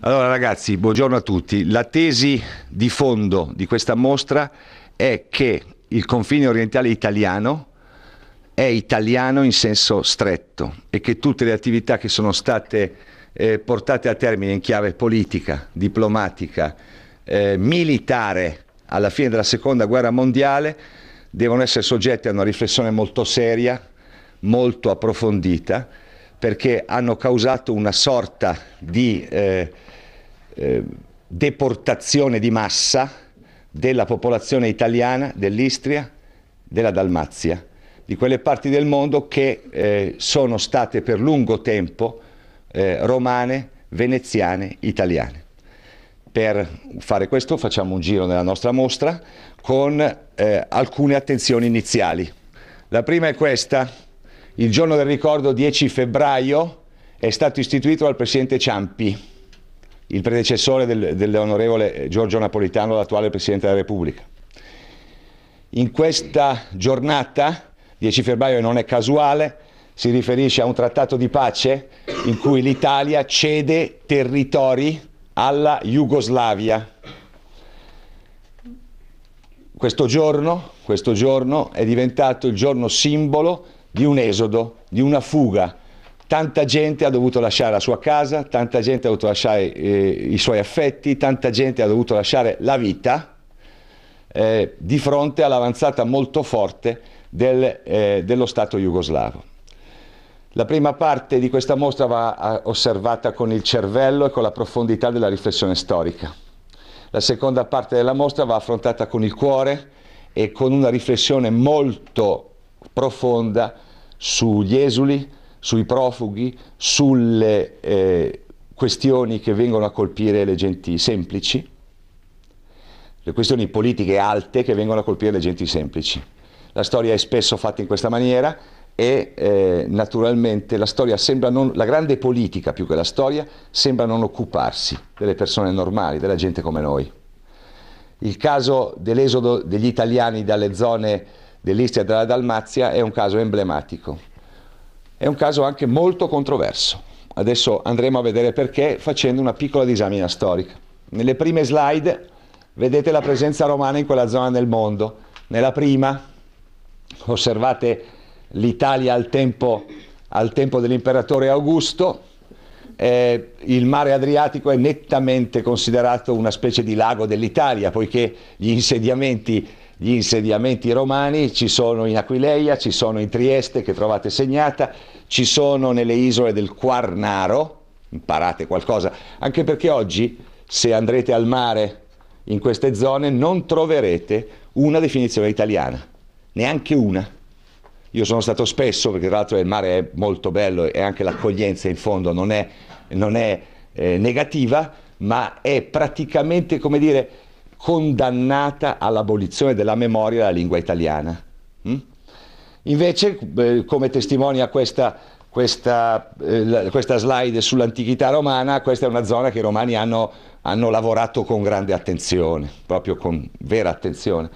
Allora ragazzi, buongiorno a tutti. La tesi di fondo di questa mostra è che il confine orientale italiano è italiano in senso stretto e che tutte le attività che sono state eh, portate a termine in chiave politica, diplomatica, eh, militare alla fine della seconda guerra mondiale devono essere soggette a una riflessione molto seria, molto approfondita perché hanno causato una sorta di eh, eh, deportazione di massa della popolazione italiana, dell'Istria, della Dalmazia, di quelle parti del mondo che eh, sono state per lungo tempo eh, romane, veneziane, italiane. Per fare questo facciamo un giro nella nostra mostra con eh, alcune attenzioni iniziali. La prima è questa, il giorno del ricordo 10 febbraio è stato istituito dal Presidente Ciampi, il predecessore del, dell'onorevole Giorgio Napolitano, l'attuale Presidente della Repubblica. In questa giornata, 10 febbraio non è casuale, si riferisce a un trattato di pace in cui l'Italia cede territori alla Jugoslavia. Questo giorno, questo giorno è diventato il giorno simbolo di un esodo, di una fuga. Tanta gente ha dovuto lasciare la sua casa, tanta gente ha dovuto lasciare eh, i suoi affetti, tanta gente ha dovuto lasciare la vita eh, di fronte all'avanzata molto forte del, eh, dello Stato jugoslavo. La prima parte di questa mostra va eh, osservata con il cervello e con la profondità della riflessione storica. La seconda parte della mostra va affrontata con il cuore e con una riflessione molto profonda sugli esuli, sui profughi, sulle eh, questioni che vengono a colpire le genti semplici, le questioni politiche alte che vengono a colpire le genti semplici. La storia è spesso fatta in questa maniera e eh, naturalmente la, non, la grande politica più che la storia sembra non occuparsi delle persone normali, della gente come noi. Il caso dell'esodo degli italiani dalle zone dell'Istria e della Dalmazia è un caso emblematico. È un caso anche molto controverso. Adesso andremo a vedere perché facendo una piccola disamina storica. Nelle prime slide vedete la presenza romana in quella zona del mondo. Nella prima osservate l'Italia al tempo, al tempo dell'imperatore Augusto. Eh, il mare Adriatico è nettamente considerato una specie di lago dell'Italia, poiché gli insediamenti gli insediamenti romani, ci sono in Aquileia, ci sono in Trieste che trovate segnata, ci sono nelle isole del Quarnaro, imparate qualcosa, anche perché oggi se andrete al mare in queste zone non troverete una definizione italiana, neanche una. Io sono stato spesso, perché tra l'altro il mare è molto bello e anche l'accoglienza in fondo non è, non è eh, negativa, ma è praticamente come dire condannata all'abolizione della memoria della lingua italiana. Mm? Invece, eh, come testimonia questa, questa, eh, questa slide sull'antichità romana, questa è una zona che i romani hanno, hanno lavorato con grande attenzione, proprio con vera attenzione.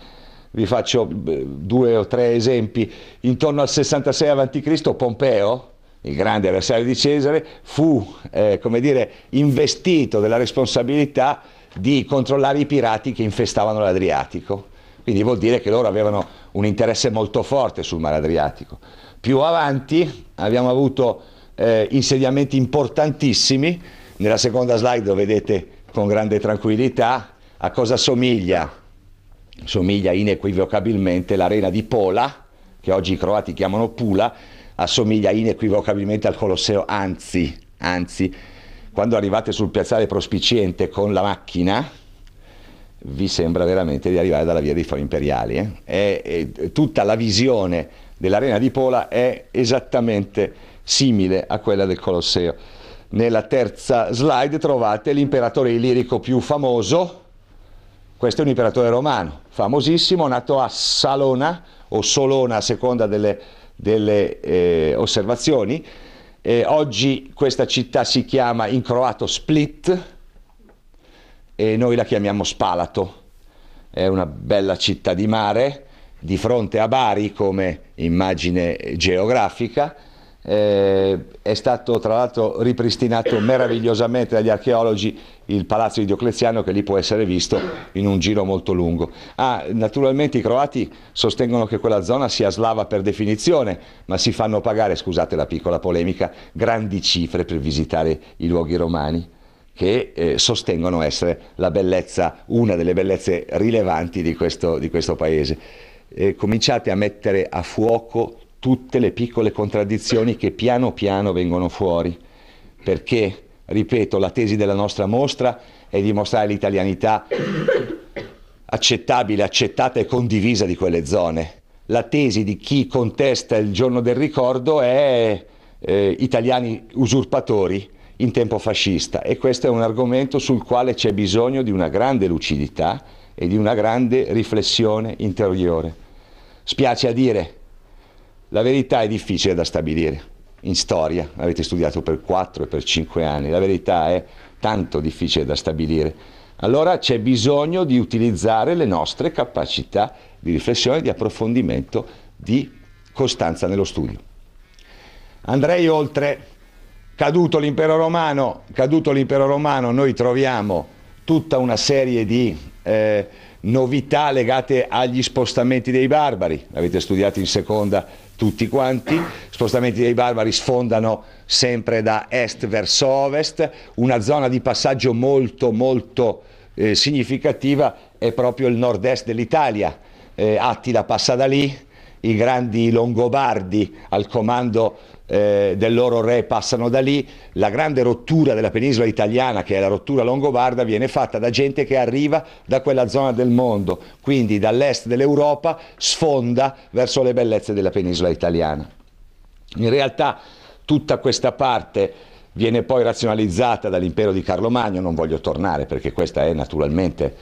Vi faccio eh, due o tre esempi. Intorno al 66 a.C. Pompeo, il grande avversario di Cesare, fu eh, come dire, investito della responsabilità di controllare i pirati che infestavano l'Adriatico. Quindi vuol dire che loro avevano un interesse molto forte sul mare Adriatico. Più avanti abbiamo avuto eh, insediamenti importantissimi, nella seconda slide lo vedete con grande tranquillità, a cosa somiglia? Somiglia inequivocabilmente l'arena di Pola, che oggi i croati chiamano Pula, assomiglia inequivocabilmente al Colosseo Anzi, anzi quando arrivate sul piazzale prospiciente con la macchina, vi sembra veramente di arrivare dalla via dei Fori Imperiali. Eh? È, è, tutta la visione dell'arena di Pola è esattamente simile a quella del Colosseo. Nella terza slide trovate l'imperatore illirico più famoso, questo è un imperatore romano, famosissimo, nato a Salona o Solona a seconda delle, delle eh, osservazioni, eh, oggi questa città si chiama in croato Split e noi la chiamiamo Spalato. È una bella città di mare di fronte a Bari come immagine geografica eh, è stato tra l'altro ripristinato meravigliosamente dagli archeologi il palazzo di Diocleziano che lì può essere visto in un giro molto lungo. Ah, naturalmente i croati sostengono che quella zona sia slava per definizione, ma si fanno pagare, scusate la piccola polemica, grandi cifre per visitare i luoghi romani che eh, sostengono essere bellezza, una delle bellezze rilevanti di questo, di questo paese. Eh, cominciate a mettere a fuoco tutte le piccole contraddizioni che piano piano vengono fuori, perché, ripeto, la tesi della nostra mostra è dimostrare l'italianità accettabile, accettata e condivisa di quelle zone. La tesi di chi contesta il giorno del ricordo è eh, italiani usurpatori in tempo fascista e questo è un argomento sul quale c'è bisogno di una grande lucidità e di una grande riflessione interiore. Spiace a dire, la verità è difficile da stabilire. In storia avete studiato per 4 e per 5 anni, la verità è tanto difficile da stabilire. Allora c'è bisogno di utilizzare le nostre capacità di riflessione, di approfondimento, di costanza nello studio. Andrei oltre, caduto l'impero romano, caduto l'impero romano noi troviamo tutta una serie di eh, novità legate agli spostamenti dei barbari, l'avete studiato in seconda tutti quanti, spostamenti dei barbari sfondano sempre da est verso ovest, una zona di passaggio molto molto eh, significativa è proprio il nord-est dell'Italia, eh, Attila passa da lì, i grandi Longobardi al comando eh, del loro re passano da lì, la grande rottura della penisola italiana, che è la rottura longobarda, viene fatta da gente che arriva da quella zona del mondo, quindi dall'est dell'Europa sfonda verso le bellezze della penisola italiana. In realtà tutta questa parte viene poi razionalizzata dall'impero di Carlo Magno, non voglio tornare perché questa è naturalmente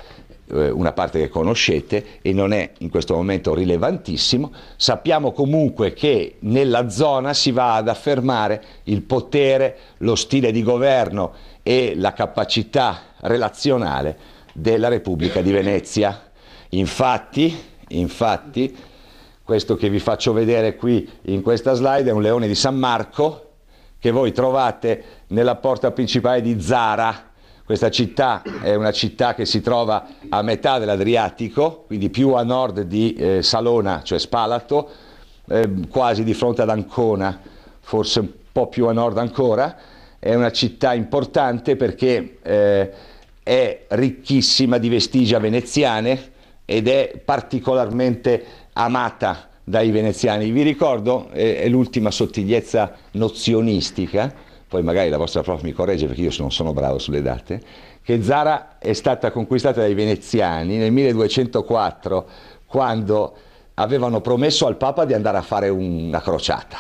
eh, una parte che conoscete e non è in questo momento rilevantissimo, sappiamo comunque che nella zona si va ad affermare il potere, lo stile di governo e la capacità relazionale della Repubblica di Venezia. Infatti, infatti questo che vi faccio vedere qui in questa slide è un leone di San Marco che voi trovate nella porta principale di Zara, questa città è una città che si trova a metà dell'Adriatico, quindi più a nord di eh, Salona, cioè Spalato, eh, quasi di fronte ad Ancona, forse un po' più a nord ancora. È una città importante perché eh, è ricchissima di vestigia veneziane ed è particolarmente amata dai veneziani. Vi ricordo, eh, è l'ultima sottigliezza nozionistica, poi magari la vostra prof mi corregge perché io non sono bravo sulle date, che Zara è stata conquistata dai veneziani nel 1204 quando avevano promesso al Papa di andare a fare una crociata.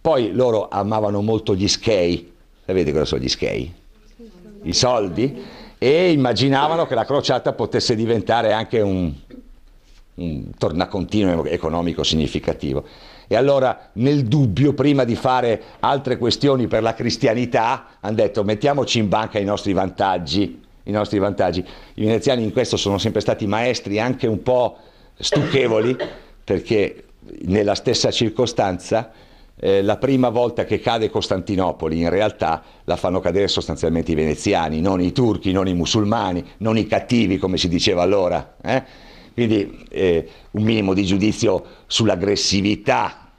Poi loro amavano molto gli schei, sapete cosa sono gli schei? I soldi? E immaginavano che la crociata potesse diventare anche un, un tornacontino economico significativo. E allora nel dubbio, prima di fare altre questioni per la cristianità, hanno detto mettiamoci in banca i nostri vantaggi. I nostri vantaggi. I veneziani in questo sono sempre stati maestri anche un po' stucchevoli, perché nella stessa circostanza eh, la prima volta che cade Costantinopoli in realtà la fanno cadere sostanzialmente i veneziani, non i turchi, non i musulmani, non i cattivi come si diceva allora. Eh? Quindi eh, un minimo di giudizio sull'aggressività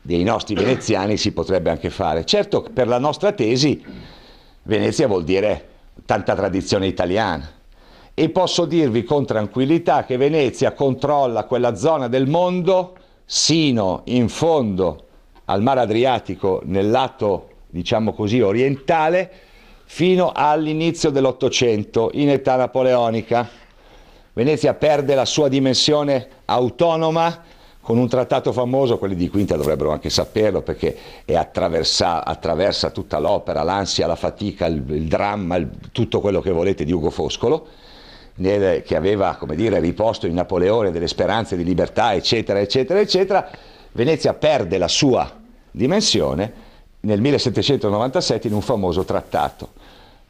dei nostri veneziani si potrebbe anche fare. Certo, per la nostra tesi, Venezia vuol dire tanta tradizione italiana e posso dirvi con tranquillità che Venezia controlla quella zona del mondo sino in fondo al Mar Adriatico nel lato, diciamo così, orientale, fino all'inizio dell'Ottocento, in età napoleonica. Venezia perde la sua dimensione autonoma con un trattato famoso, quelli di Quinta dovrebbero anche saperlo perché attraversa, attraversa tutta l'opera, l'ansia, la fatica, il, il dramma, il, tutto quello che volete di Ugo Foscolo, nel, che aveva come dire, riposto in Napoleone delle speranze di libertà, eccetera, eccetera, eccetera. Venezia perde la sua dimensione nel 1797 in un famoso trattato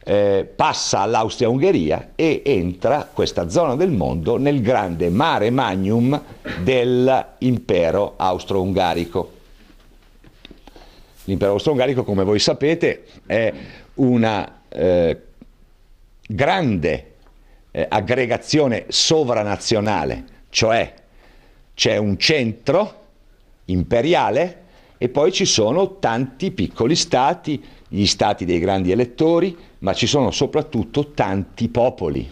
eh, passa all'Austria-Ungheria e entra questa zona del mondo nel grande mare magnum dell'impero austro-ungarico. L'impero austro-ungarico, come voi sapete, è una eh, grande eh, aggregazione sovranazionale, cioè c'è un centro imperiale e poi ci sono tanti piccoli stati, gli stati dei grandi elettori, ma ci sono soprattutto tanti popoli.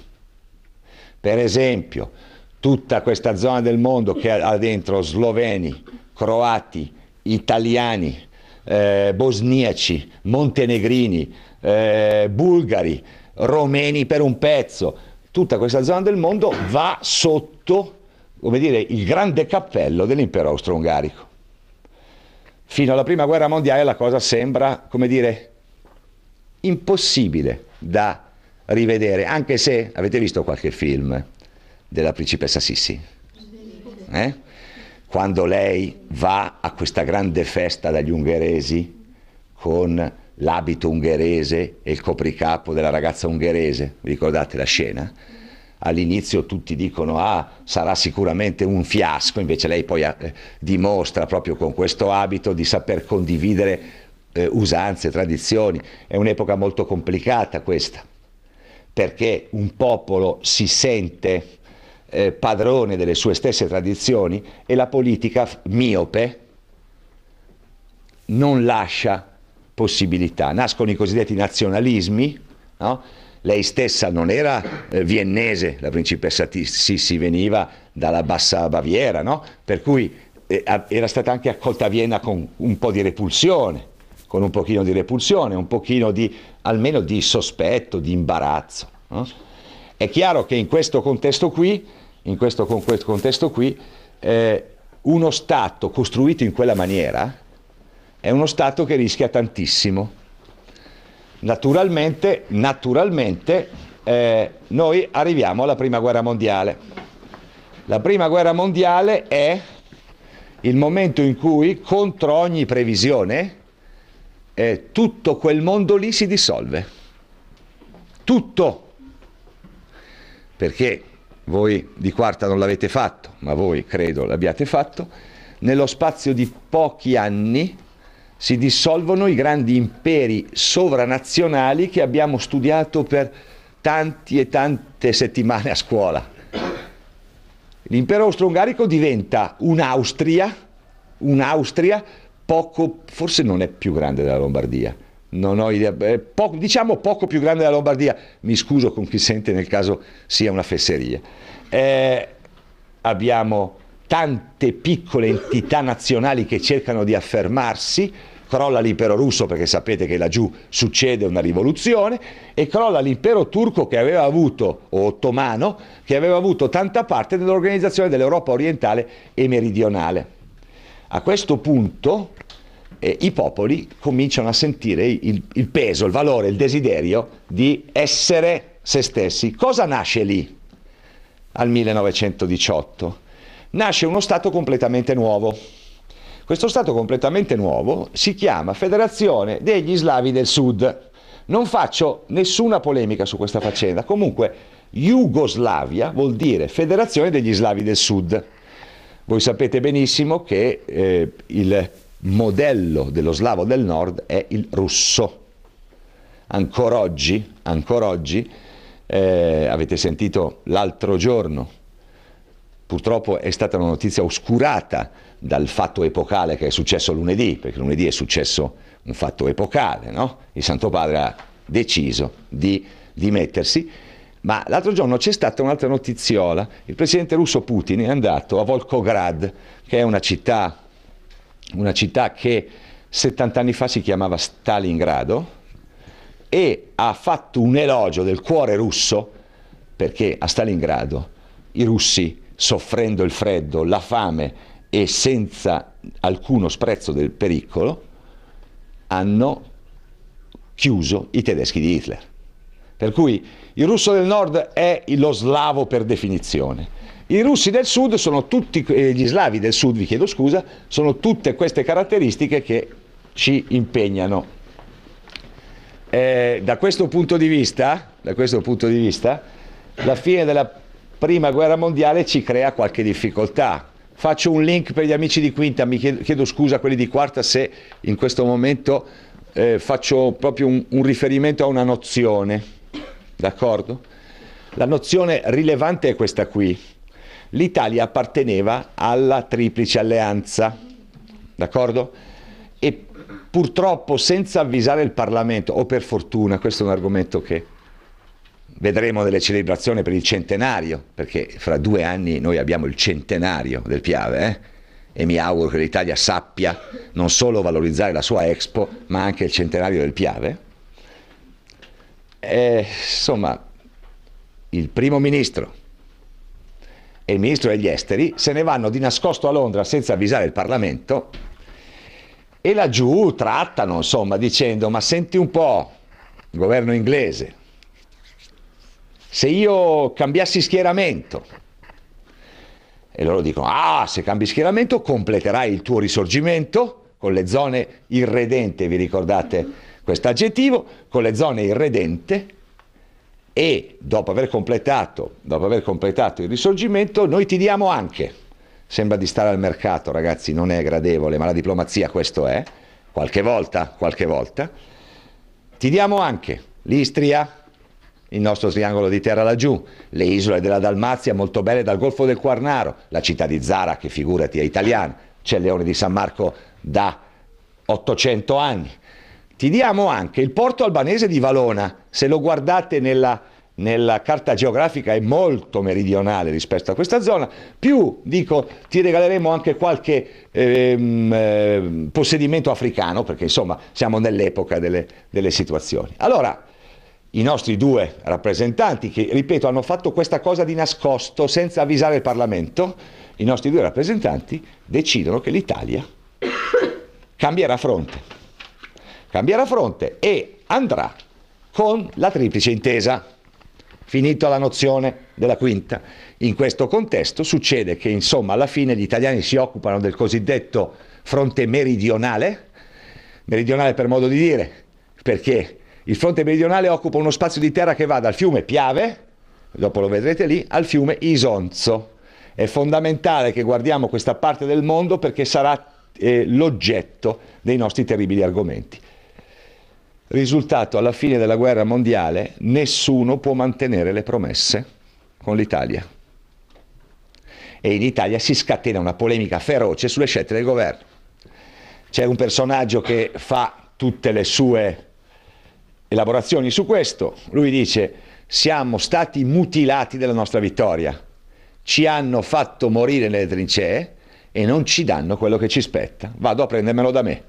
Per esempio, tutta questa zona del mondo che ha dentro sloveni, croati, italiani, eh, bosniaci, montenegrini, eh, bulgari, romeni per un pezzo, tutta questa zona del mondo va sotto come dire, il grande cappello dell'impero austro-ungarico. Fino alla prima guerra mondiale la cosa sembra, come dire, impossibile da rivedere, anche se avete visto qualche film della principessa Sissi. Eh? Quando lei va a questa grande festa dagli ungheresi con l'abito ungherese e il copricapo della ragazza ungherese, ricordate la scena? all'inizio tutti dicono ah sarà sicuramente un fiasco, invece lei poi eh, dimostra proprio con questo abito di saper condividere eh, usanze, tradizioni. È un'epoca molto complicata questa, perché un popolo si sente eh, padrone delle sue stesse tradizioni e la politica miope non lascia possibilità. Nascono i cosiddetti nazionalismi, no? lei stessa non era eh, viennese, la principessa Sissi veniva dalla bassa Baviera, no? per cui eh, era stata anche accolta a Vienna con un po' di repulsione con un pochino di repulsione, un pochino di, almeno di sospetto, di imbarazzo. No? È chiaro che in questo contesto qui, in questo, con questo contesto qui eh, uno Stato costruito in quella maniera è uno Stato che rischia tantissimo. Naturalmente, naturalmente eh, noi arriviamo alla Prima Guerra Mondiale. La Prima Guerra Mondiale è il momento in cui, contro ogni previsione, eh, tutto quel mondo lì si dissolve. Tutto. Perché voi di quarta non l'avete fatto, ma voi credo l'abbiate fatto, nello spazio di pochi anni si dissolvono i grandi imperi sovranazionali che abbiamo studiato per tanti e tante settimane a scuola. L'impero austro-ungarico diventa un'Austria, un'Austria poco, forse non è più grande della Lombardia. Non ho idea, poco, diciamo poco più grande della Lombardia, mi scuso con chi sente nel caso sia una fesseria. Eh, abbiamo tante piccole entità nazionali che cercano di affermarsi, crolla l'impero russo perché sapete che laggiù succede una rivoluzione e crolla l'impero turco che aveva avuto, o ottomano, che aveva avuto tanta parte nell'organizzazione dell'Europa orientale e meridionale. A questo punto eh, i popoli cominciano a sentire il, il peso, il valore, il desiderio di essere se stessi. Cosa nasce lì al 1918? Nasce uno Stato completamente nuovo. Questo Stato completamente nuovo si chiama Federazione degli Slavi del Sud. Non faccio nessuna polemica su questa faccenda. Comunque, Jugoslavia vuol dire Federazione degli Slavi del Sud. Voi sapete benissimo che eh, il modello dello slavo del nord è il russo. Ancora oggi, ancora oggi eh, avete sentito l'altro giorno, purtroppo è stata una notizia oscurata dal fatto epocale che è successo lunedì, perché lunedì è successo un fatto epocale, no? il Santo Padre ha deciso di dimettersi ma l'altro giorno c'è stata un'altra notiziola, il presidente russo Putin è andato a Volkograd, che è una città, una città che 70 anni fa si chiamava Stalingrado, e ha fatto un elogio del cuore russo, perché a Stalingrado i russi, soffrendo il freddo, la fame e senza alcuno sprezzo del pericolo, hanno chiuso i tedeschi di Hitler. Per cui il russo del nord è lo slavo per definizione. I russi del sud sono tutti, eh, gli slavi del sud, vi chiedo scusa, sono tutte queste caratteristiche che ci impegnano. Eh, da, questo vista, da questo punto di vista, la fine della prima guerra mondiale ci crea qualche difficoltà. Faccio un link per gli amici di quinta, mi chiedo, chiedo scusa a quelli di quarta se in questo momento eh, faccio proprio un, un riferimento a una nozione. D'accordo? La nozione rilevante è questa qui. L'Italia apparteneva alla triplice alleanza, d'accordo? E purtroppo senza avvisare il Parlamento, o per fortuna, questo è un argomento che vedremo nelle celebrazioni per il centenario, perché fra due anni noi abbiamo il centenario del Piave, eh? e mi auguro che l'Italia sappia non solo valorizzare la sua Expo, ma anche il centenario del Piave eh, insomma, il primo ministro e il ministro degli esteri se ne vanno di nascosto a Londra senza avvisare il Parlamento e laggiù trattano, insomma, dicendo ma senti un po', governo inglese, se io cambiassi schieramento, e loro dicono ah, se cambi schieramento completerai il tuo risorgimento con le zone irredente, vi ricordate? questo aggettivo con le zone irredente e dopo aver, dopo aver, completato, il risorgimento noi ti diamo anche, sembra di stare al mercato ragazzi, non è gradevole, ma la diplomazia questo è, qualche volta, qualche volta, ti diamo anche l'Istria, il nostro triangolo di terra laggiù, le isole della Dalmazia molto belle dal Golfo del Quarnaro, la città di Zara che figurati è italiana, c'è il Leone di San Marco da 800 anni, ti diamo anche il porto albanese di Valona, se lo guardate nella, nella carta geografica è molto meridionale rispetto a questa zona, più dico ti regaleremo anche qualche ehm, eh, possedimento africano, perché insomma siamo nell'epoca delle, delle situazioni. Allora, i nostri due rappresentanti, che ripeto hanno fatto questa cosa di nascosto senza avvisare il Parlamento, i nostri due rappresentanti decidono che l'Italia cambierà fronte cambierà fronte e andrà con la triplice intesa. Finita la nozione della quinta. In questo contesto succede che insomma alla fine gli italiani si occupano del cosiddetto fronte meridionale, meridionale per modo di dire, perché il fronte meridionale occupa uno spazio di terra che va dal fiume Piave, dopo lo vedrete lì, al fiume Isonzo. È fondamentale che guardiamo questa parte del mondo perché sarà eh, l'oggetto dei nostri terribili argomenti. Risultato, alla fine della guerra mondiale nessuno può mantenere le promesse con l'Italia. E in Italia si scatena una polemica feroce sulle scelte del governo. C'è un personaggio che fa tutte le sue elaborazioni su questo. Lui dice siamo stati mutilati della nostra vittoria, ci hanno fatto morire nelle trincee e non ci danno quello che ci spetta. Vado a prendermelo da me.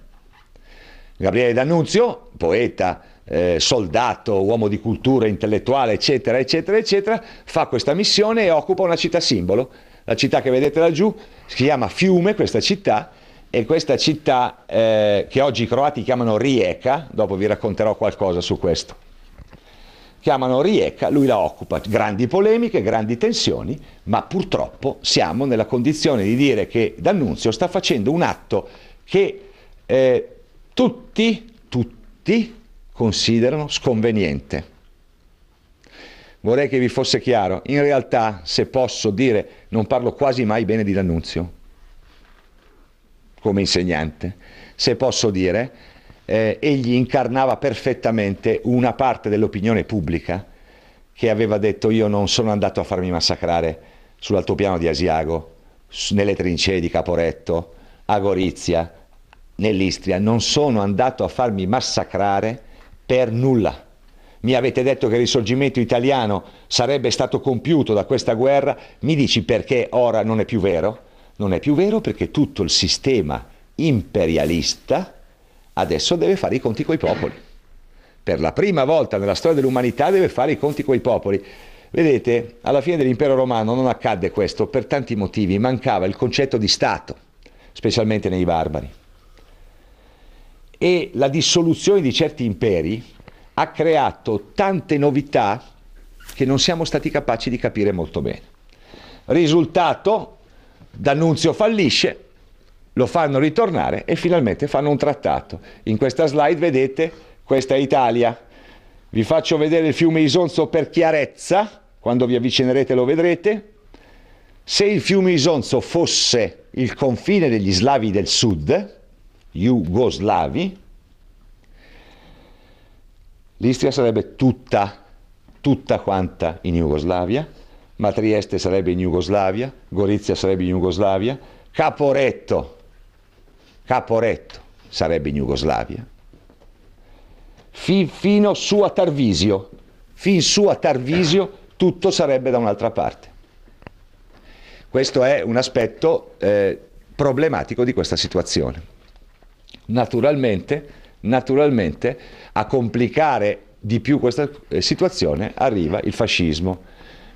Gabriele D'Annunzio, poeta, eh, soldato, uomo di cultura, intellettuale, eccetera, eccetera, eccetera, fa questa missione e occupa una città simbolo. La città che vedete laggiù si chiama Fiume, questa città, e questa città eh, che oggi i croati chiamano Rijeka, dopo vi racconterò qualcosa su questo, chiamano Rijeka, lui la occupa, grandi polemiche, grandi tensioni, ma purtroppo siamo nella condizione di dire che D'Annunzio sta facendo un atto che eh, tutti, tutti considerano sconveniente. Vorrei che vi fosse chiaro, in realtà se posso dire non parlo quasi mai bene di D'Annunzio come insegnante, se posso dire eh, egli incarnava perfettamente una parte dell'opinione pubblica che aveva detto io non sono andato a farmi massacrare sull'altopiano di Asiago, nelle trincee di Caporetto, a Gorizia, nell'Istria, non sono andato a farmi massacrare per nulla. Mi avete detto che il risorgimento italiano sarebbe stato compiuto da questa guerra, mi dici perché ora non è più vero? Non è più vero perché tutto il sistema imperialista adesso deve fare i conti coi popoli. Per la prima volta nella storia dell'umanità deve fare i conti coi popoli. Vedete, alla fine dell'impero romano non accadde questo per tanti motivi, mancava il concetto di Stato, specialmente nei barbari e la dissoluzione di certi imperi ha creato tante novità che non siamo stati capaci di capire molto bene. Risultato, D'Annunzio fallisce, lo fanno ritornare e finalmente fanno un trattato. In questa slide vedete, questa è Italia. Vi faccio vedere il fiume Isonzo per chiarezza, quando vi avvicinerete lo vedrete. Se il fiume Isonzo fosse il confine degli slavi del sud, jugoslavi, l'Istria sarebbe tutta, tutta quanta in Jugoslavia, ma Trieste sarebbe in Jugoslavia, Gorizia sarebbe in Jugoslavia, Caporetto, Caporetto sarebbe in Jugoslavia, fin, fino su a Tarvisio, fin su a Tarvisio tutto sarebbe da un'altra parte. Questo è un aspetto eh, problematico di questa situazione. Naturalmente, naturalmente a complicare di più questa eh, situazione arriva il fascismo.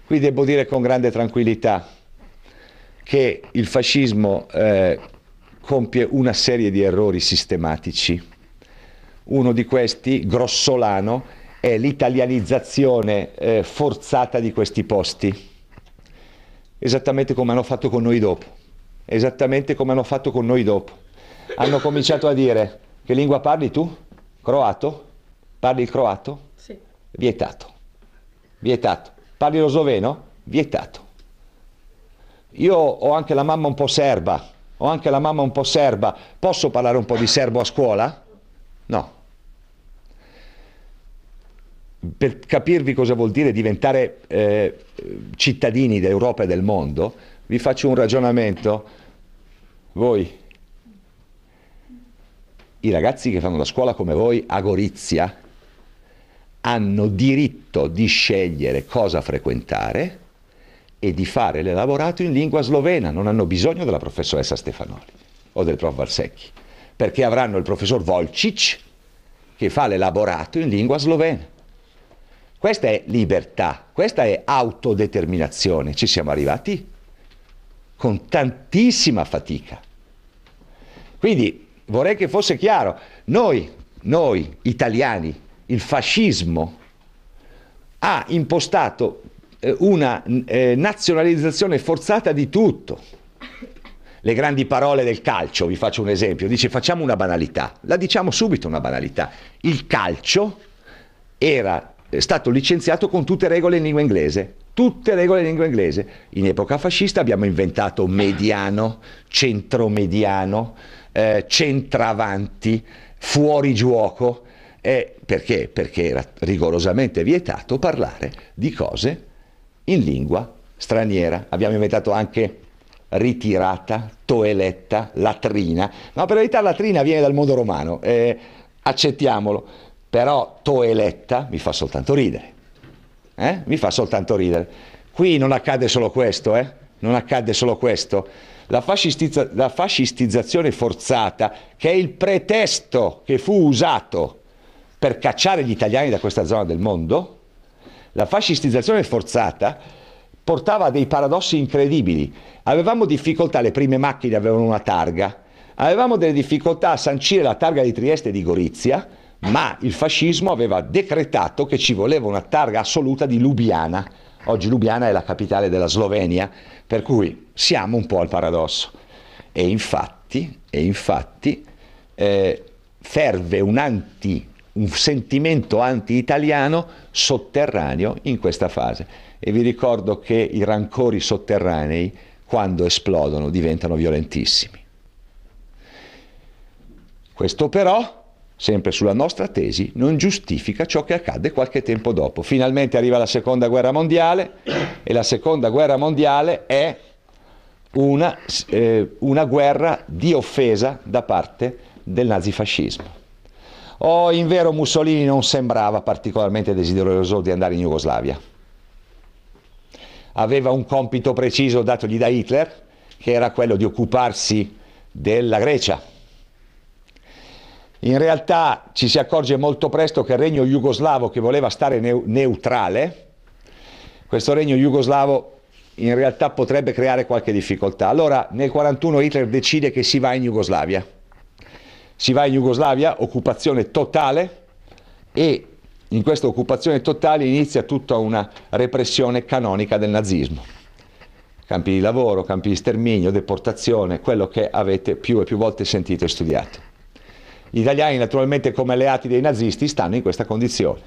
Qui devo dire con grande tranquillità che il fascismo eh, compie una serie di errori sistematici. Uno di questi, grossolano, è l'italianizzazione eh, forzata di questi posti, esattamente come hanno fatto con noi dopo, esattamente come hanno fatto con noi dopo hanno cominciato a dire che lingua parli tu? Croato? Parli il croato? Sì. Vietato. Vietato. Parli lo sloveno? Vietato. Io ho anche la mamma un po' serba, ho anche la mamma un po' serba, posso parlare un po' di serbo a scuola? No. Per capirvi cosa vuol dire diventare eh, cittadini d'Europa e del mondo, vi faccio un ragionamento. Voi i ragazzi che fanno la scuola come voi a Gorizia hanno diritto di scegliere cosa frequentare e di fare l'elaborato in lingua slovena, non hanno bisogno della professoressa Stefanoli o del prof Valsecchi, perché avranno il professor Volcic che fa l'elaborato in lingua slovena. Questa è libertà, questa è autodeterminazione, ci siamo arrivati con tantissima fatica. Quindi vorrei che fosse chiaro, noi, noi italiani, il fascismo ha impostato eh, una eh, nazionalizzazione forzata di tutto. Le grandi parole del calcio, vi faccio un esempio, dice facciamo una banalità, la diciamo subito una banalità. Il calcio era stato licenziato con tutte regole in lingua inglese, tutte regole in lingua inglese. In epoca fascista abbiamo inventato mediano, centromediano, eh, centravanti, fuori gioco, eh, perché? perché era rigorosamente vietato parlare di cose in lingua straniera. Abbiamo inventato anche ritirata, toeletta, latrina, ma per verità latrina viene dal mondo romano, eh, accettiamolo, però toeletta mi fa soltanto ridere, eh? mi fa soltanto ridere. Qui non accade solo questo, eh? non accade solo questo, la, fascistizza, la fascistizzazione forzata, che è il pretesto che fu usato per cacciare gli italiani da questa zona del mondo, la fascistizzazione forzata portava a dei paradossi incredibili. Avevamo difficoltà, le prime macchine avevano una targa, avevamo delle difficoltà a sancire la targa di Trieste e di Gorizia, ma il fascismo aveva decretato che ci voleva una targa assoluta di Lubiana Oggi Lubiana è la capitale della Slovenia, per cui siamo un po' al paradosso. E infatti, e infatti eh, ferve un, anti, un sentimento anti-italiano sotterraneo in questa fase. E vi ricordo che i rancori sotterranei, quando esplodono, diventano violentissimi. Questo però sempre sulla nostra tesi, non giustifica ciò che accadde qualche tempo dopo. Finalmente arriva la seconda guerra mondiale e la seconda guerra mondiale è una, eh, una guerra di offesa da parte del nazifascismo. Oh, in vero Mussolini non sembrava particolarmente desideroso di andare in Jugoslavia. Aveva un compito preciso datogli da Hitler, che era quello di occuparsi della Grecia in realtà ci si accorge molto presto che il regno jugoslavo che voleva stare neu- neutrale, questo regno jugoslavo in realtà potrebbe creare qualche difficoltà. Allora nel 1941 Hitler decide che si va in Jugoslavia. Si va in Jugoslavia, occupazione totale e in questa occupazione totale inizia tutta una repressione canonica del nazismo. Campi di lavoro, campi di sterminio, deportazione, quello che avete più e più volte sentito e studiato. Gli italiani naturalmente come alleati dei nazisti stanno in questa condizione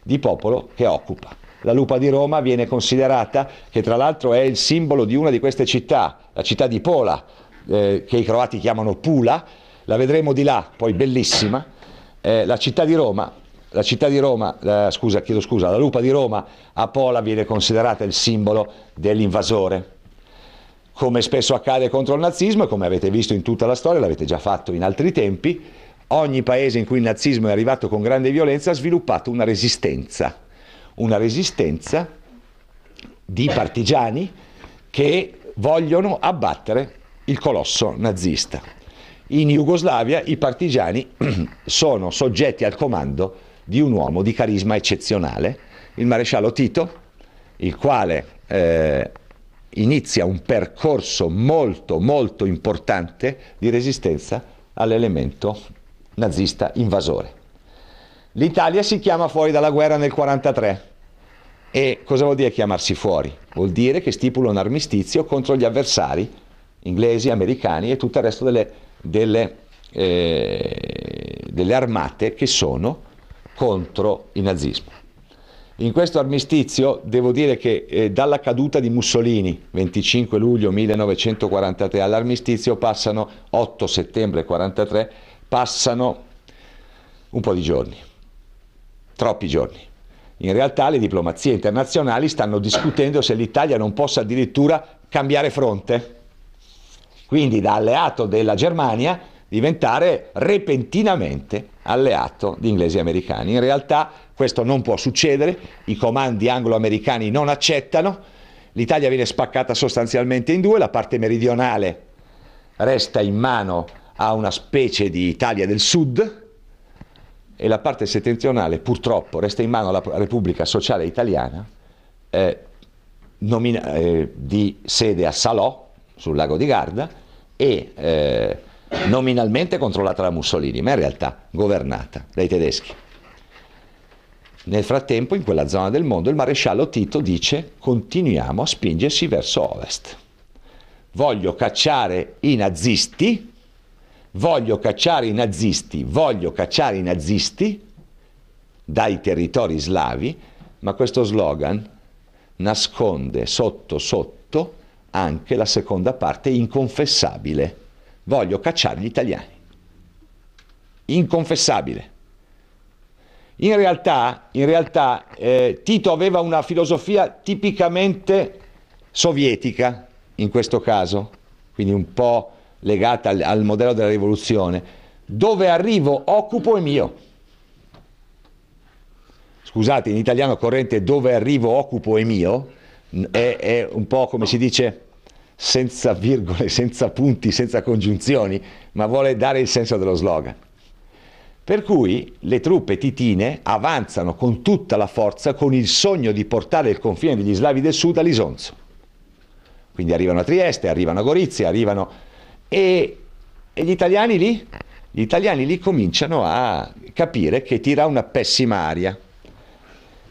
di popolo che occupa. La lupa di Roma viene considerata, che tra l'altro è il simbolo di una di queste città, la città di Pola, eh, che i croati chiamano Pula, la vedremo di là, poi bellissima, eh, la città di Roma, la città di Roma, eh, scusa, chiedo scusa, la lupa di Roma a Pola viene considerata il simbolo dell'invasore. Come spesso accade contro il nazismo e come avete visto in tutta la storia, l'avete già fatto in altri tempi, ogni paese in cui il nazismo è arrivato con grande violenza ha sviluppato una resistenza, una resistenza di partigiani che vogliono abbattere il colosso nazista. In Jugoslavia i partigiani sono soggetti al comando di un uomo di carisma eccezionale, il maresciallo Tito, il quale eh, inizia un percorso molto molto importante di resistenza all'elemento nazista invasore. L'Italia si chiama fuori dalla guerra nel 1943. E cosa vuol dire chiamarsi fuori? Vuol dire che stipula un armistizio contro gli avversari inglesi, americani e tutto il resto delle, delle, eh, delle armate che sono contro il nazismo. In questo armistizio devo dire che eh, dalla caduta di Mussolini, 25 luglio 1943, all'armistizio passano 8 settembre 1943 passano un po' di giorni, troppi giorni. In realtà le diplomazie internazionali stanno discutendo se l'Italia non possa addirittura cambiare fronte, quindi da alleato della Germania diventare repentinamente alleato di inglesi e americani. In realtà questo non può succedere, i comandi anglo-americani non accettano, l'Italia viene spaccata sostanzialmente in due, la parte meridionale resta in mano ha una specie di Italia del Sud e la parte settentrionale purtroppo resta in mano alla Repubblica Sociale Italiana eh, nomina, eh, di sede a Salò sul lago di Garda e eh, nominalmente controllata da Mussolini, ma in realtà governata dai tedeschi. Nel frattempo, in quella zona del mondo, il maresciallo Tito dice continuiamo a spingersi verso ovest. Voglio cacciare i nazisti voglio cacciare i nazisti, voglio cacciare i nazisti dai territori slavi, ma questo slogan nasconde sotto sotto anche la seconda parte inconfessabile. Voglio cacciare gli italiani. Inconfessabile. In realtà, in realtà eh, Tito aveva una filosofia tipicamente sovietica, in questo caso, quindi un po' legata al, al modello della rivoluzione, dove arrivo occupo è mio. Scusate, in italiano corrente dove arrivo occupo è mio, è, è un po' come si dice senza virgole, senza punti, senza congiunzioni, ma vuole dare il senso dello slogan. Per cui le truppe titine avanzano con tutta la forza con il sogno di portare il confine degli slavi del sud all'Isonzo. Quindi arrivano a Trieste, arrivano a Gorizia, arrivano e, e gli italiani lì? Gli italiani lì cominciano a capire che tira una pessima aria.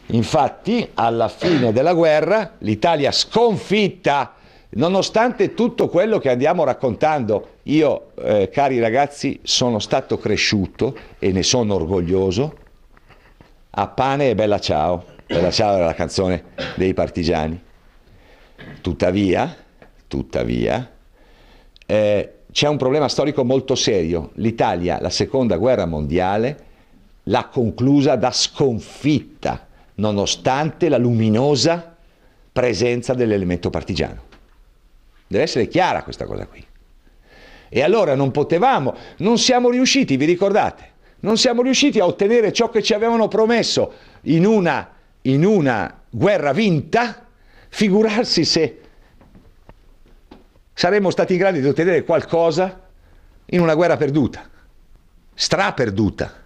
Infatti, alla fine della guerra, l'Italia sconfitta, nonostante tutto quello che andiamo raccontando, io, eh, cari ragazzi, sono stato cresciuto e ne sono orgoglioso a pane e bella ciao. Bella ciao era la canzone dei partigiani. Tuttavia, tuttavia, eh, c'è un problema storico molto serio. L'Italia, la seconda guerra mondiale, l'ha conclusa da sconfitta, nonostante la luminosa presenza dell'elemento partigiano. Deve essere chiara questa cosa qui. E allora non potevamo, non siamo riusciti, vi ricordate? Non siamo riusciti a ottenere ciò che ci avevano promesso in una, in una guerra vinta, figurarsi se saremmo stati in grado di ottenere qualcosa in una guerra perduta, straperduta.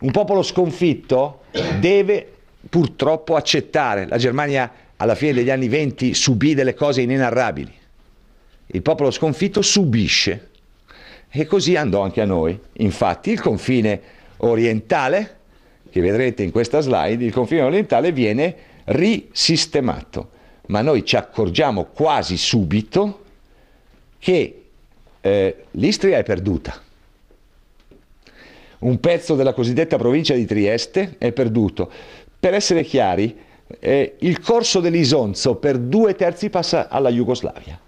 Un popolo sconfitto deve purtroppo accettare, la Germania alla fine degli anni venti subì delle cose inenarrabili, il popolo sconfitto subisce e così andò anche a noi. Infatti il confine orientale, che vedrete in questa slide, il confine orientale viene risistemato ma noi ci accorgiamo quasi subito che eh, l'Istria è perduta. Un pezzo della cosiddetta provincia di Trieste è perduto. Per essere chiari, eh, il corso dell'Isonzo per due terzi passa alla Jugoslavia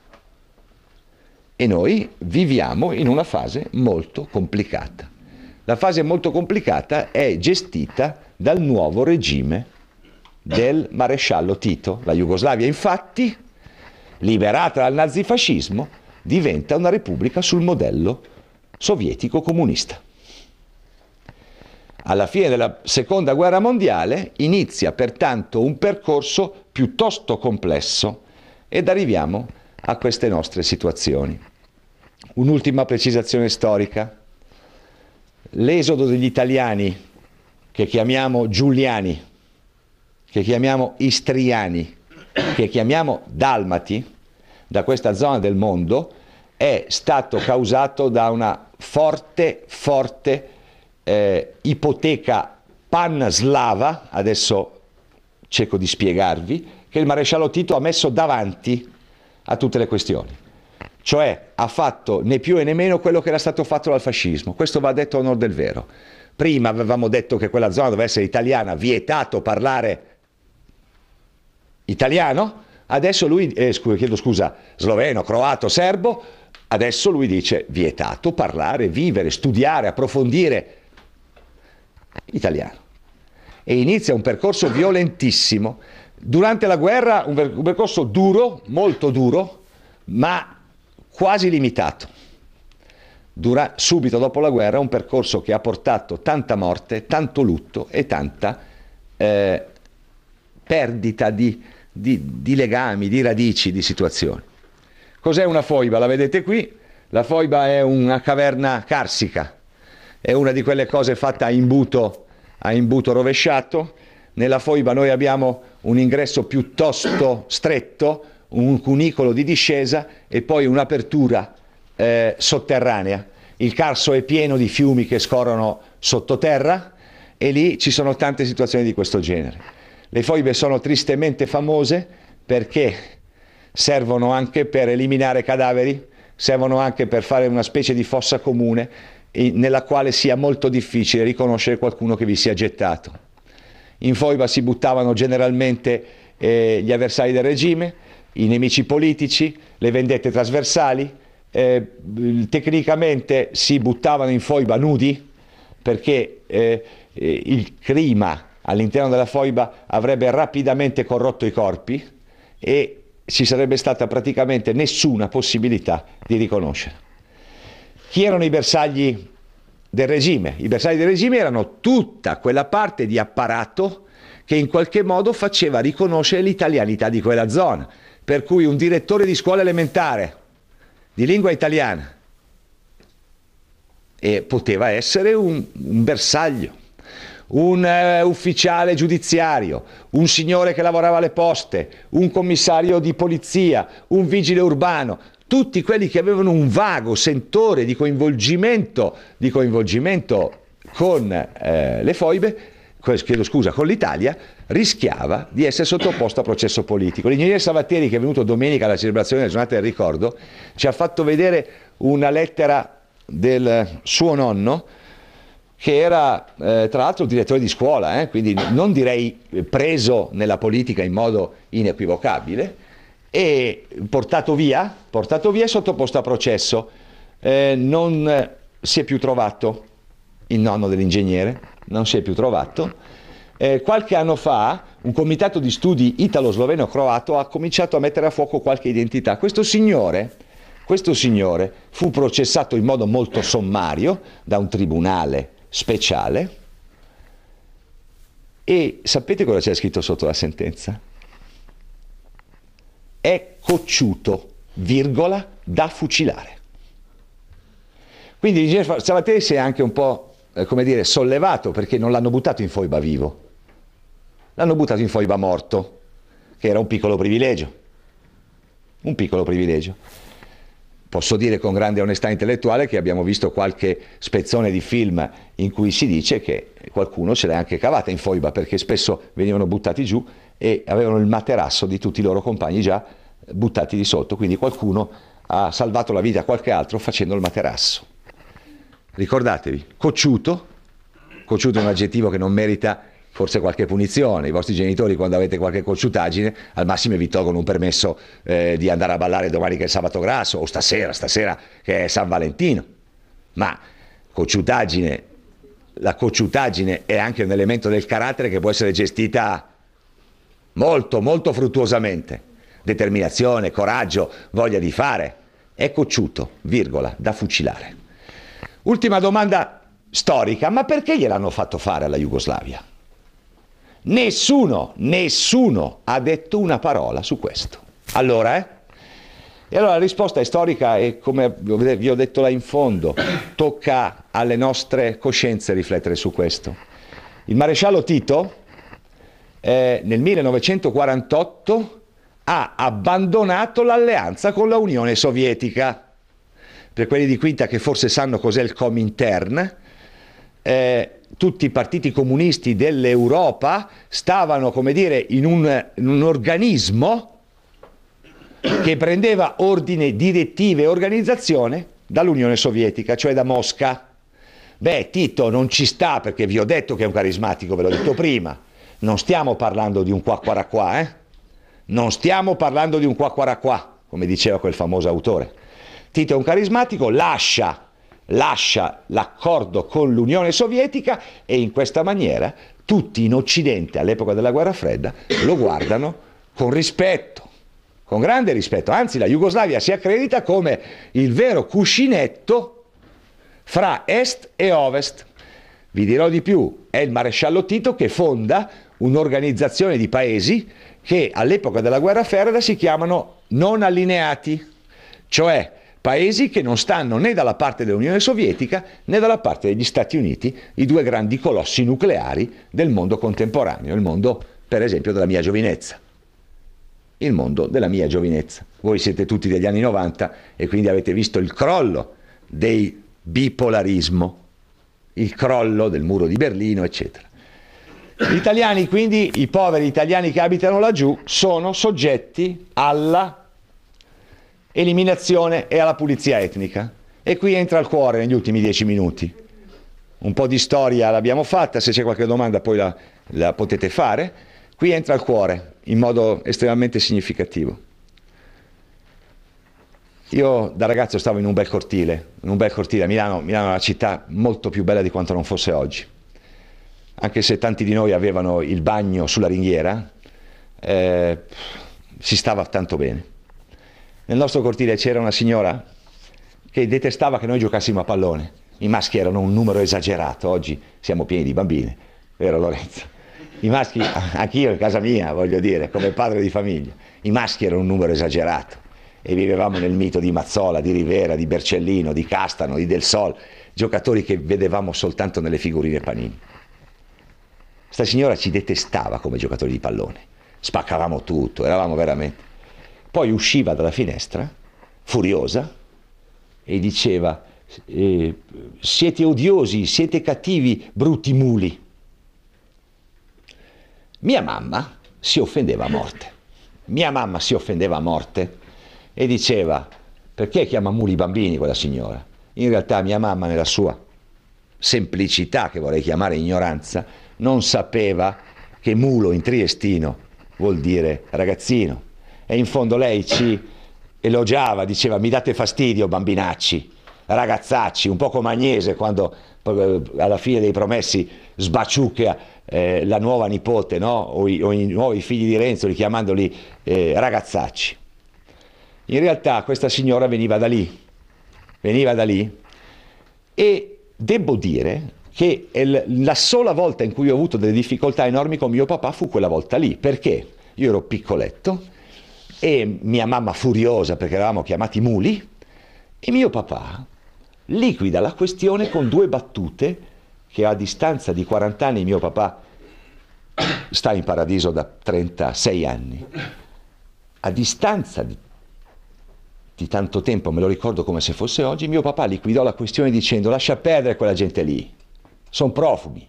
e noi viviamo in una fase molto complicata. La fase molto complicata è gestita dal nuovo regime del maresciallo Tito. La Jugoslavia infatti, liberata dal nazifascismo, diventa una repubblica sul modello sovietico comunista. Alla fine della seconda guerra mondiale inizia pertanto un percorso piuttosto complesso ed arriviamo a queste nostre situazioni. Un'ultima precisazione storica. L'esodo degli italiani, che chiamiamo Giuliani, che chiamiamo istriani, che chiamiamo dalmati, da questa zona del mondo, è stato causato da una forte, forte eh, ipoteca panslava, adesso cerco di spiegarvi, che il maresciallo Tito ha messo davanti a tutte le questioni. Cioè ha fatto né più né meno quello che era stato fatto dal fascismo. Questo va detto a onor del vero. Prima avevamo detto che quella zona doveva essere italiana, vietato parlare italiano, adesso lui, eh, scu- chiedo scusa, sloveno, croato, serbo, adesso lui dice vietato parlare, vivere, studiare, approfondire italiano. E inizia un percorso violentissimo. Durante la guerra un, per- un percorso duro, molto duro, ma quasi limitato. Dura- subito dopo la guerra un percorso che ha portato tanta morte, tanto lutto e tanta eh, perdita di di, di legami, di radici, di situazioni. Cos'è una foiba? La vedete qui. La foiba è una caverna carsica, è una di quelle cose fatte a imbuto, a imbuto rovesciato. Nella foiba noi abbiamo un ingresso piuttosto stretto, un cunicolo di discesa e poi un'apertura eh, sotterranea. Il carso è pieno di fiumi che scorrono sottoterra e lì ci sono tante situazioni di questo genere. Le foibe sono tristemente famose perché servono anche per eliminare cadaveri, servono anche per fare una specie di fossa comune nella quale sia molto difficile riconoscere qualcuno che vi sia gettato. In foiba si buttavano generalmente eh, gli avversari del regime, i nemici politici, le vendette trasversali, eh, tecnicamente si buttavano in foiba nudi perché eh, eh il clima all'interno della foiba avrebbe rapidamente corrotto i corpi e ci sarebbe stata praticamente nessuna possibilità di riconoscere. Chi erano i bersagli del regime? I bersagli del regime erano tutta quella parte di apparato che in qualche modo faceva riconoscere l'italianità di quella zona. Per cui un direttore di scuola elementare di lingua italiana poteva essere un, un bersaglio un eh, ufficiale giudiziario, un signore che lavorava alle poste, un commissario di polizia, un vigile urbano, tutti quelli che avevano un vago sentore di coinvolgimento, di coinvolgimento con eh, le foibe, chiedo scusa, con l'Italia, rischiava di essere sottoposto a processo politico. L'ingegnere Savattieri, che è venuto domenica alla celebrazione della giornata del ricordo, ci ha fatto vedere una lettera del suo nonno che era eh, tra l'altro direttore di scuola, eh, quindi non direi preso nella politica in modo inequivocabile, e portato via, portato via e sottoposto a processo. Eh, non eh, si è più trovato il nonno dell'ingegnere, non si è più trovato. Eh, qualche anno fa un comitato di studi italo-sloveno-croato ha cominciato a mettere a fuoco qualche identità. Questo signore, questo signore fu processato in modo molto sommario da un tribunale speciale e sapete cosa c'è scritto sotto la sentenza? È cocciuto, virgola, da fucilare. Quindi il Sabatelli si è anche un po', eh, come dire, sollevato perché non l'hanno buttato in foiba vivo, l'hanno buttato in foiba morto, che era un piccolo privilegio. Un piccolo privilegio. Posso dire con grande onestà intellettuale che abbiamo visto qualche spezzone di film in cui si dice che qualcuno ce l'ha anche cavata in foiba perché spesso venivano buttati giù e avevano il materasso di tutti i loro compagni già buttati di sotto, quindi qualcuno ha salvato la vita a qualche altro facendo il materasso. Ricordatevi, cocciuto, cocciuto è un aggettivo che non merita forse qualche punizione. I vostri genitori, quando avete qualche colciutaggine, al massimo vi tolgono un permesso eh, di andare a ballare domani che è sabato grasso o stasera, stasera che è San Valentino. Ma cocciutaggine, la cocciutaggine è anche un elemento del carattere che può essere gestita molto, molto fruttuosamente. Determinazione, coraggio, voglia di fare. È cocciuto, virgola, da fucilare. Ultima domanda storica, ma perché gliel'hanno fatto fare alla Jugoslavia? Nessuno, nessuno ha detto una parola su questo. Allora, eh? E allora la risposta è storica e come vi ho detto là in fondo, tocca alle nostre coscienze riflettere su questo. Il maresciallo Tito eh, nel 1948 ha abbandonato l'alleanza con la Unione Sovietica. Per quelli di Quinta che forse sanno cos'è il Comintern, eh, tutti i partiti comunisti dell'Europa stavano, come dire, in un, in un organismo che prendeva ordine, direttive e organizzazione dall'Unione Sovietica, cioè da Mosca. Beh, Tito non ci sta perché vi ho detto che è un carismatico, ve l'ho detto prima. Non stiamo parlando di un qua qua qua, eh? Non stiamo parlando di un qua qua qua, come diceva quel famoso autore. Tito è un carismatico, lascia lascia l'accordo con l'Unione Sovietica e in questa maniera tutti in Occidente all'epoca della guerra fredda lo guardano con rispetto, con grande rispetto. Anzi, la Jugoslavia si accredita come il vero cuscinetto fra est e ovest. Vi dirò di più, è il maresciallo Tito che fonda un'organizzazione di paesi che all'epoca della guerra fredda si chiamano non allineati, cioè paesi che non stanno né dalla parte dell'Unione Sovietica né dalla parte degli Stati Uniti, i due grandi colossi nucleari del mondo contemporaneo, il mondo per esempio della mia giovinezza. Il mondo della mia giovinezza. Voi siete tutti degli anni 90 e quindi avete visto il crollo del bipolarismo, il crollo del muro di Berlino, eccetera. Gli italiani, quindi i poveri italiani che abitano laggiù, sono soggetti alla eliminazione e alla pulizia etnica. E qui entra il cuore negli ultimi dieci minuti. Un po' di storia l'abbiamo fatta, se c'è qualche domanda poi la, la potete fare. Qui entra il cuore in modo estremamente significativo. Io da ragazzo stavo in un bel cortile, in un bel cortile a Milano, Milano è una città molto più bella di quanto non fosse oggi. Anche se tanti di noi avevano il bagno sulla ringhiera, eh, si stava tanto bene. Nel nostro cortile c'era una signora che detestava che noi giocassimo a pallone. I maschi erano un numero esagerato, oggi siamo pieni di bambine, vero Lorenzo? I maschi, anch'io in casa mia, voglio dire, come padre di famiglia, i maschi erano un numero esagerato e vivevamo nel mito di Mazzola, di Rivera, di Bercellino, di Castano, di Del Sol, giocatori che vedevamo soltanto nelle figurine panini. Sta signora ci detestava come giocatori di pallone, spaccavamo tutto, eravamo veramente... Poi usciva dalla finestra, furiosa, e diceva, eh, siete odiosi, siete cattivi, brutti muli. Mia mamma si offendeva a morte. Mia mamma si offendeva a morte e diceva, perché chiama muli i bambini quella signora? In realtà mia mamma nella sua semplicità, che vorrei chiamare ignoranza, non sapeva che mulo in triestino vuol dire ragazzino e in fondo lei ci elogiava, diceva mi date fastidio bambinacci, ragazzacci, un po' come Agnese quando eh, alla fine dei promessi sbaciucca eh, la nuova nipote no? o, i, o, i, nuovi figli di Renzo richiamandoli eh, ragazzacci. In realtà questa signora veniva da lì, veniva da lì e devo dire che la sola volta in cui ho avuto delle difficoltà enormi con mio papà fu quella volta lì, perché io ero piccoletto, e mia mamma furiosa perché eravamo chiamati muli e mio papà liquida la questione con due battute che a distanza di 40 anni mio papà sta in paradiso da 36 anni. A distanza di, di, tanto tempo, me lo ricordo come se fosse oggi, mio papà liquidò la questione dicendo lascia perdere quella gente lì, sono profughi.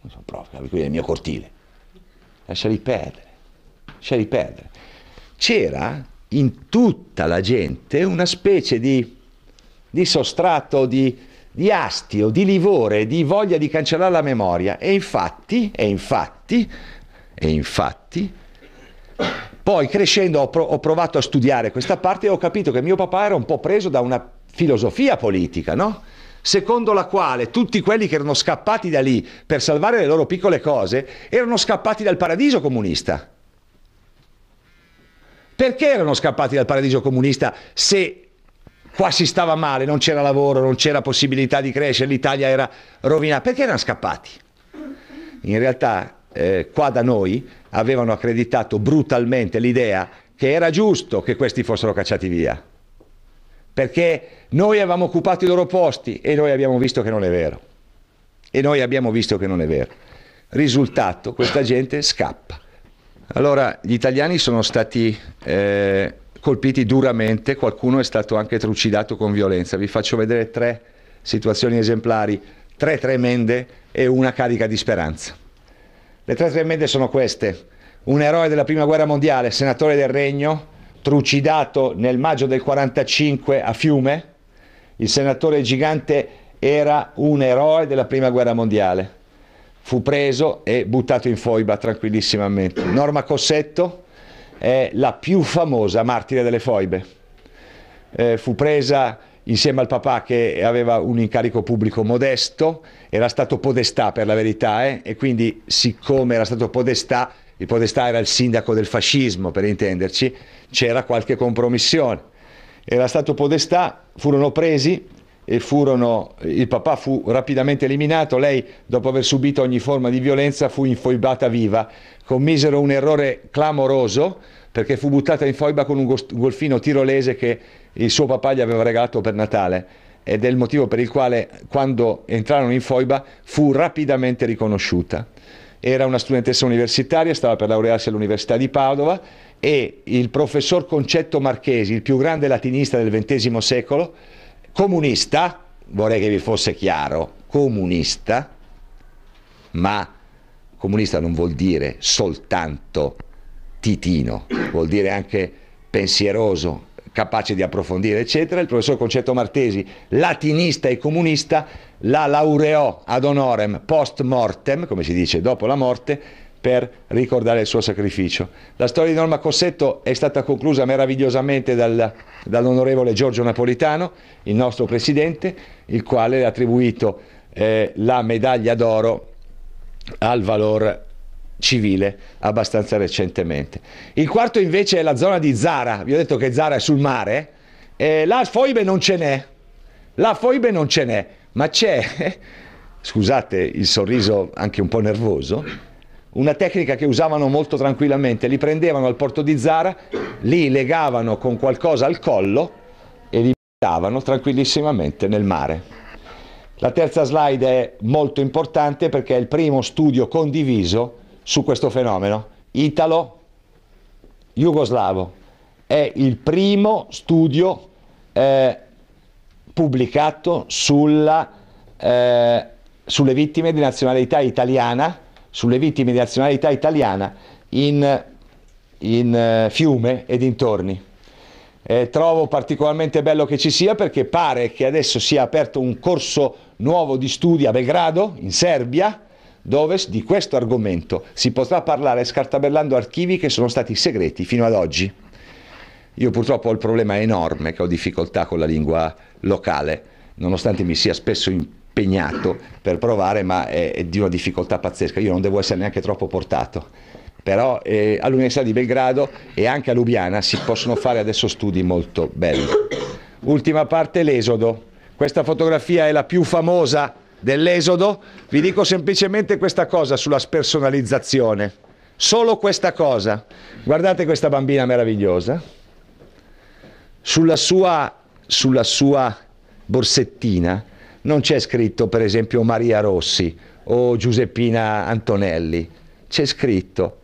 Non sono profughi, qui nel mio cortile. Lasciali perdere lasciali perdere. C'era in tutta la gente una specie di, di sostrato di, di, astio, di livore, di voglia di cancellare la memoria. E infatti, e infatti, e infatti, poi crescendo ho, pro, ho provato a studiare questa parte e ho capito che mio papà era un po' preso da una filosofia politica, no? secondo la quale tutti quelli che erano scappati da lì per salvare le loro piccole cose erano scappati dal paradiso comunista. Perché erano scappati dal paradiso comunista se qua si stava male, non c'era lavoro, non c'era possibilità di crescere, l'Italia era rovinata? Perché erano scappati? In realtà eh, qua da noi avevano accreditato brutalmente l'idea che era giusto che questi fossero cacciati via, perché noi avevamo occupato i loro posti e noi abbiamo visto che non è vero. E noi abbiamo visto che non è vero. Risultato, questa gente scappa. Allora, gli italiani sono stati eh, colpiti duramente, qualcuno è stato anche trucidato con violenza. Vi faccio vedere tre situazioni esemplari, tre tremende e una carica di speranza. Le tre tremende sono queste. Un eroe della Prima Guerra Mondiale, senatore del Regno, trucidato nel maggio del 1945 a Fiume. Il senatore gigante era un eroe della Prima Guerra Mondiale fu preso e buttato in foiba tranquillissimamente. Norma Cossetto è la più famosa martire delle foibe. Eh, fu presa insieme al papà che aveva un incarico pubblico modesto, era stato podestà per la verità, eh? e quindi siccome era stato podestà, il podestà era il sindaco del fascismo per intenderci, c'era qualche compromissione. Era stato podestà, furono presi furono, il papà fu rapidamente eliminato, lei dopo aver subito ogni forma di violenza fu infoibata viva, commisero un errore clamoroso perché fu buttata in foiba con un golfino tirolese che il suo papà gli aveva regalato per Natale ed è il motivo per il quale quando entrarono in foiba fu rapidamente riconosciuta. Era una studentessa universitaria, stava per laurearsi all'Università di Padova e il professor Concetto Marchesi, il più grande latinista del XX secolo, comunista, vorrei che vi fosse chiaro, comunista, ma comunista non vuol dire soltanto titino, vuol dire anche pensieroso, capace di approfondire, eccetera. Il professor Concetto Martesi, latinista e comunista, la laureò ad honorem post mortem, come si dice dopo la morte, per ricordare il suo sacrificio. La storia di Norma Cossetto è stata conclusa meravigliosamente dal, dall'onorevole Giorgio Napolitano, il nostro presidente, il quale ha attribuito eh, la medaglia d'oro al valor civile abbastanza recentemente. Il quarto invece è la zona di Zara, vi ho detto che Zara è sul mare, eh, la foibe non ce n'è, la foibe non ce n'è, ma c'è, scusate il sorriso anche un po' nervoso, una tecnica che usavano molto tranquillamente, li prendevano al porto di Zara, li legavano con qualcosa al collo e li buttavano tranquillissimamente nel mare. La terza slide è molto importante perché è il primo studio condiviso su questo fenomeno. Italo, jugoslavo, è il primo studio eh, pubblicato sulla, eh, sulle vittime di nazionalità italiana sulle vittime di nazionalità italiana in, in uh, Fiume e dintorni. Eh, trovo particolarmente bello che ci sia perché pare che adesso sia aperto un corso nuovo di studi a Belgrado, in Serbia, dove di questo argomento si potrà parlare scartabellando archivi che sono stati segreti fino ad oggi. Io purtroppo ho il problema enorme che ho difficoltà con la lingua locale, nonostante mi sia spesso in impegnato per provare, ma è, è di una difficoltà pazzesca. Io non devo essere neanche troppo portato però eh, all'Università di Belgrado e anche a Lubiana si possono fare adesso studi molto belli. Ultima parte, l'esodo. Questa fotografia è la più famosa dell'esodo. Vi dico semplicemente questa cosa sulla spersonalizzazione. Solo questa cosa. Guardate questa bambina meravigliosa. Sulla sua, sulla sua borsettina non c'è scritto per esempio Maria Rossi o Giuseppina Antonelli, c'è scritto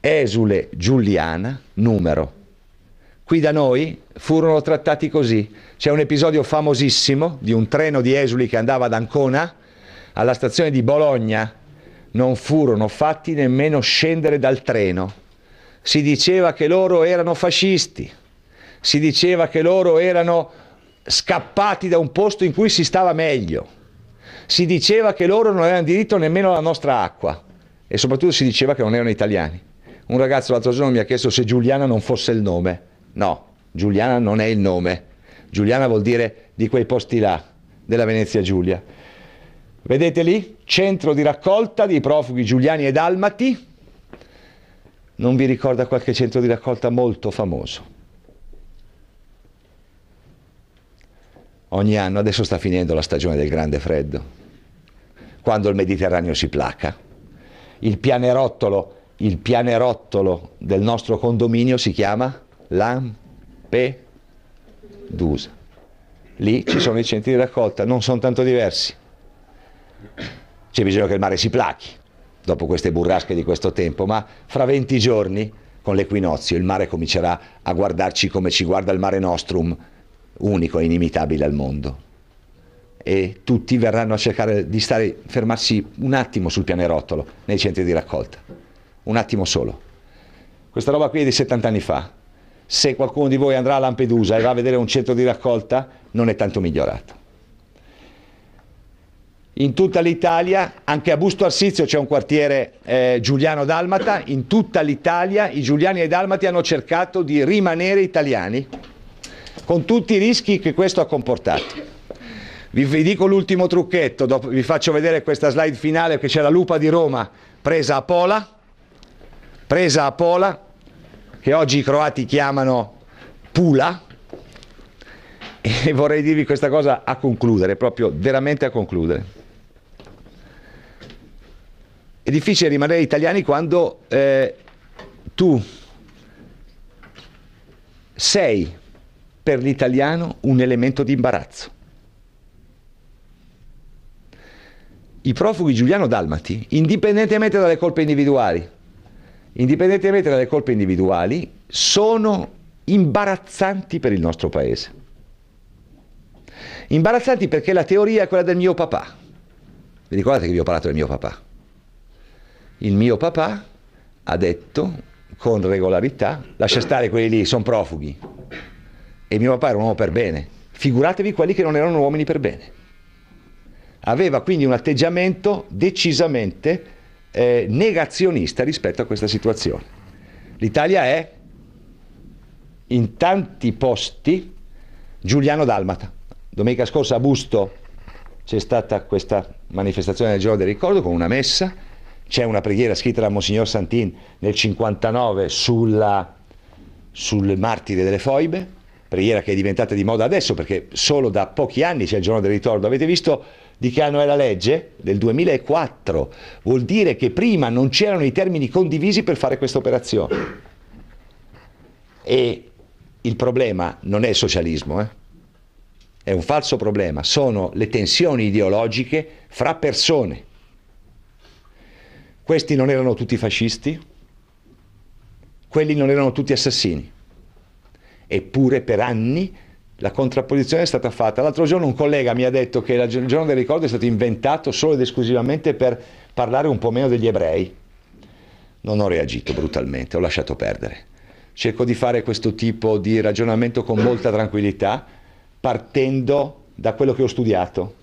esule Giuliana numero. Qui da noi furono trattati così. C'è un episodio famosissimo di un treno di esuli che andava ad Ancona alla stazione di Bologna. Non furono fatti nemmeno scendere dal treno. Si diceva che loro erano fascisti, si diceva che loro erano scappati da un posto in cui si stava meglio. Si diceva che loro non avevano diritto nemmeno alla nostra acqua e soprattutto si diceva che non erano italiani. Un ragazzo l'altro giorno mi ha chiesto se Giuliana non fosse il nome. No, Giuliana non è il nome. Giuliana vuol dire di quei posti là, della Venezia Giulia. Vedete lì? Centro di raccolta di profughi giuliani e dalmati. Non vi ricorda qualche centro di raccolta molto famoso? ogni anno, adesso sta finendo la stagione del grande freddo, quando il Mediterraneo si placa. Il pianerottolo, il pianerottolo del nostro condominio si chiama Lampedusa. Lì ci sono i centri di raccolta, non sono tanto diversi. C'è bisogno che il mare si plachi dopo queste burrasche di questo tempo, ma fra 20 giorni con l'equinozio il mare comincerà a guardarci come ci guarda il mare nostrum unico e inimitabile al mondo. E tutti verranno a cercare di stare, fermarsi un attimo sul pianerottolo, nei centri di raccolta. Un attimo solo. Questa roba qui è di 70 anni fa. Se qualcuno di voi andrà a Lampedusa e va a vedere un centro di raccolta, non è tanto migliorato. In tutta l'Italia, anche a Busto Arsizio c'è un quartiere eh, Giuliano Dalmata, in tutta l'Italia i Giuliani e i Dalmati hanno cercato di rimanere italiani con tutti i rischi che questo ha comportato. Vi, vi dico l'ultimo trucchetto, dopo, vi faccio vedere questa slide finale che c'è la lupa di Roma presa a Pola, presa a Pola, che oggi i croati chiamano Pula, e vorrei dirvi questa cosa a concludere, proprio veramente a concludere. È difficile rimanere italiani quando eh, tu sei per l'italiano un elemento di imbarazzo. I profughi giuliano-dalmati, indipendentemente dalle colpe individuali, indipendentemente dalle colpe individuali, sono imbarazzanti per il nostro paese. Imbarazzanti perché la teoria è quella del mio papà. Vi ricordate che vi ho parlato del mio papà? Il mio papà ha detto con regolarità, lascia stare quelli lì, sono profughi, e mio papà era un uomo per bene, figuratevi quelli che non erano uomini per bene. Aveva quindi un atteggiamento decisamente eh, negazionista rispetto a questa situazione. L'Italia è in tanti posti Giuliano Dalmata. Domenica scorsa a Busto c'è stata questa manifestazione del giorno del ricordo con una messa, c'è una preghiera scritta da Monsignor Santin nel 59 sulla, sul martire delle foibe, preghiera che è diventata di moda adesso perché solo da pochi anni c'è il giorno del ritorno, avete visto di che anno è la legge? Del 2004, vuol dire che prima non c'erano i termini condivisi per fare questa operazione. E il problema non è il socialismo, eh? è un falso problema, sono le tensioni ideologiche fra persone. Questi non erano tutti fascisti, quelli non erano tutti assassini. Eppure per anni la contrapposizione è stata fatta. L'altro giorno un collega mi ha detto che il giorno del ricordo è stato inventato solo ed esclusivamente per parlare un po' meno degli ebrei. Non ho reagito brutalmente, ho lasciato perdere. Cerco di fare questo tipo di ragionamento con molta tranquillità, partendo da quello che ho studiato,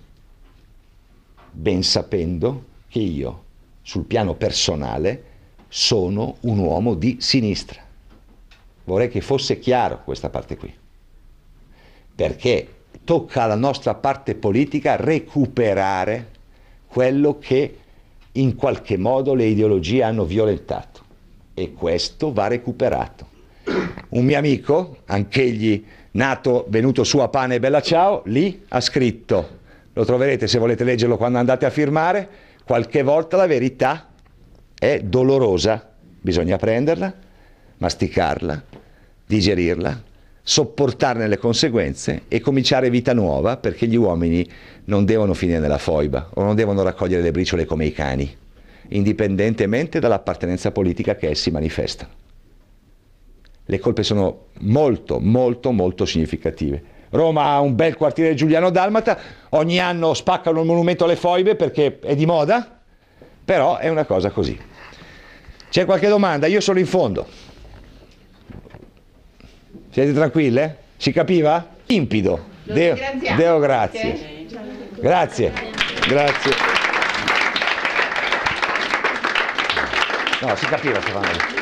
ben sapendo che io, sul piano personale, sono un uomo di sinistra. Vorrei che fosse chiaro questa parte qui, perché tocca alla nostra parte politica recuperare quello che in qualche modo le ideologie hanno violentato e questo va recuperato. Un mio amico, anch'egli nato, venuto su a Pane e Bella Ciao, lì ha scritto, lo troverete se volete leggerlo quando andate a firmare, qualche volta la verità è dolorosa, bisogna prenderla, masticarla, digerirla, sopportarne le conseguenze e cominciare vita nuova perché gli uomini non devono finire nella foiba o non devono raccogliere le briciole come i cani, indipendentemente dall'appartenenza politica che essi manifestano. Le colpe sono molto, molto, molto significative. Roma ha un bel quartiere Giuliano Dalmata, ogni anno spaccano il monumento alle foibe perché è di moda, però è una cosa così. C'è qualche domanda? Io sono in fondo. Siete tranquille? Si capiva? Impido. Deo, Deo grazie. Okay. Grazie. Grazie. No, si capiva Stefano.